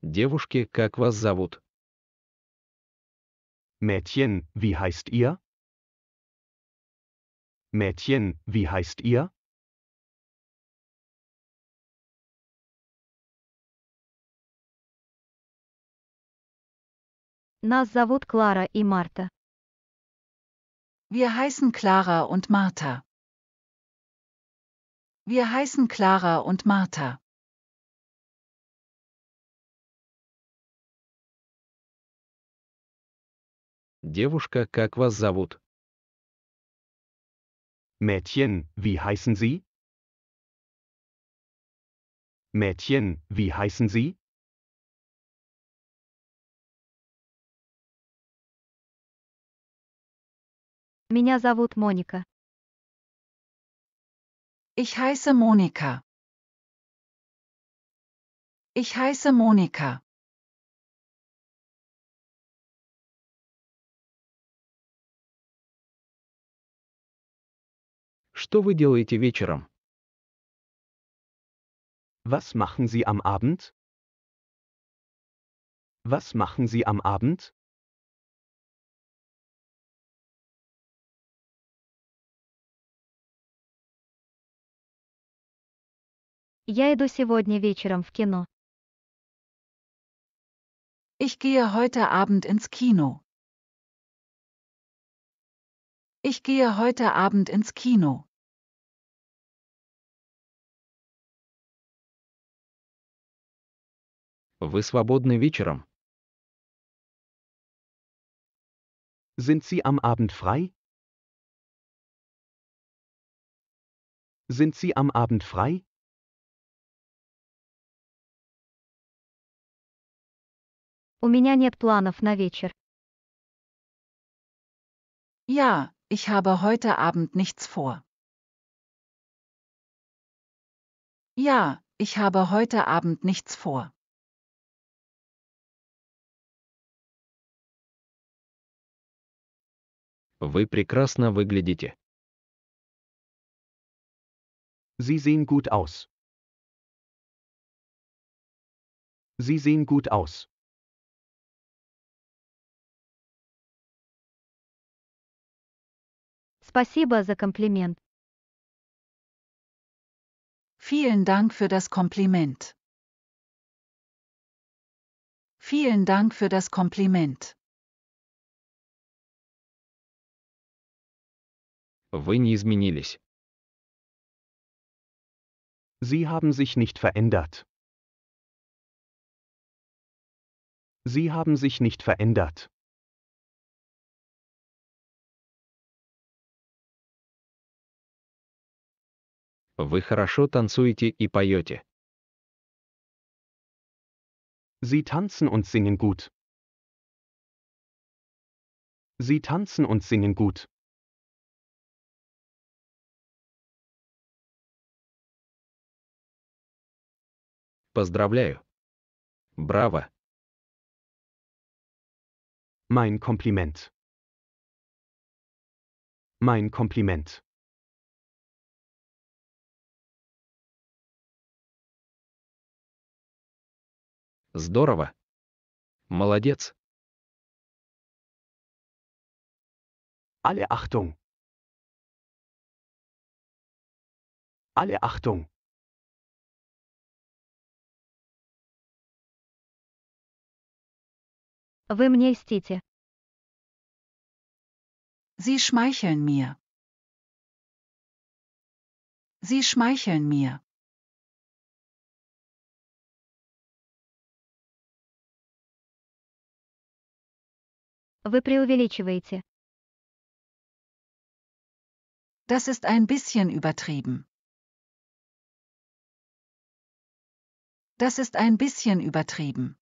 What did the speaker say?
Девушки, как вас зовут? Mädchen, wie heißt ihr? Mädchen, wie heißt ihr? Нас зовут Клара и Марта. Wir heißen Clara und Martha. Wir heißen Clara und Martha. Девушка, как вас зовут? Mädchen, wie heißen Sie? Mädchen, wie heißen Sie? Меня зовут Моника. Ich heiße Monika. Ich heiße Monika. Что вы делаете вечером? Was machen Sie am Abend? Was machen Sie am Abend? Я иду сегодня вечером в кино. Ich gehe heute Abend ins Kino. Ich gehe heute Abend ins Kino. Вы свободны вечером? Sind Sie am Abend frei? Sind Sie am Abend frei? У меня нет планов на вечер. Ja, ich habe heute Abend nichts vor. Ja, ich habe heute Abend nichts vor. Вы прекрасно выглядите. Sie sehen gut aus. Sie sehen gut aus. Спасибо за комплимент. Vielen Dank für das Kompliment. Vielen Dank für das Kompliment. Вы не изменились. Sie haben sich nicht verändert. Sie haben sich nicht verändert. Вы хорошо танцуете и поете. Sie tanzen und singen gut. Sie tanzen und singen gut. Поздравляю. Браво. Mein Kompliment. Mein Kompliment. Здорово. Молодец. Alle Achtung. Alle Achtung. Вы мне льстите. Sie schmeicheln mir. Sie schmeicheln mir. Вы преувеличиваете. Das ist ein bisschen übertrieben. Das ist ein bisschen übertrieben.